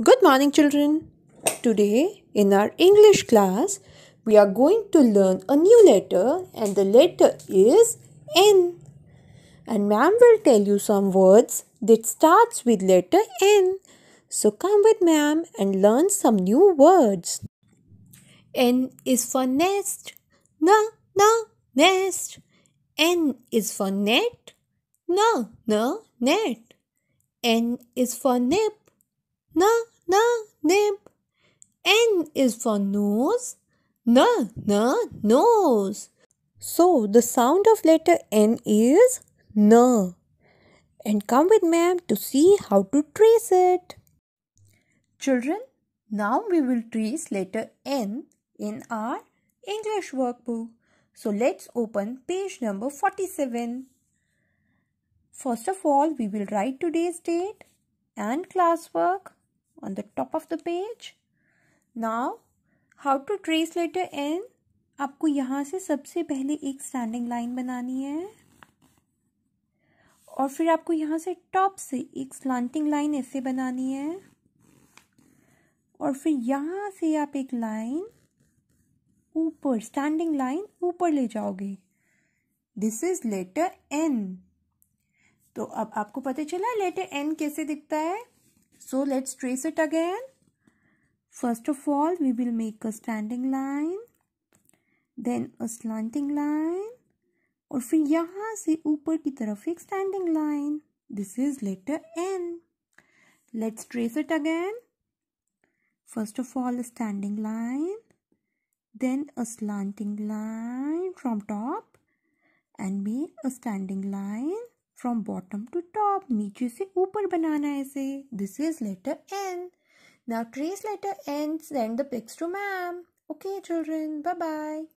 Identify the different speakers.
Speaker 1: Good morning, children. Today, in our English class, we are going to learn a new letter, and the letter is N. And ma'am will tell you some words that starts with letter N. So come with ma'am and learn some new words. N is for nest. Na, na, nest. N is for net. Na, na, net. N is for nip na na nib. N is for nose. Na na nose. So the sound of letter N is na. And come with ma'am to see how to trace it. Children, now we will trace letter N in our English workbook. So let's open page number 47. First of all, we will write today's date and classwork. on the top of the page now how to trace letter n आपको यहाँ से सबसे पहले एक standing line बनानी है और फिर आपको यहाँ से टॉप से एक स्लांटिंग लाइन ऐसे बनानी है और फिर यहाँ से आप एक लाइन ऊपर स्टैंडिंग लाइन ऊपर ले जाओगे दिस इज लेटर एन तो अब आपको पता चला लेटर एन कैसे दिखता है So let's trace it again. First of all, we will make a standing line, then a slanting line, or फिर यहाँ से ऊपर की तरफ एक standing line. This is letter N. Let's trace it again. First of all, a standing line, then a slanting line from top, and a standing line, from bottom to top नीचे से ऊपर बनाना है इसे this is letter N now trace letter N send the pics to ma'am okay children bye bye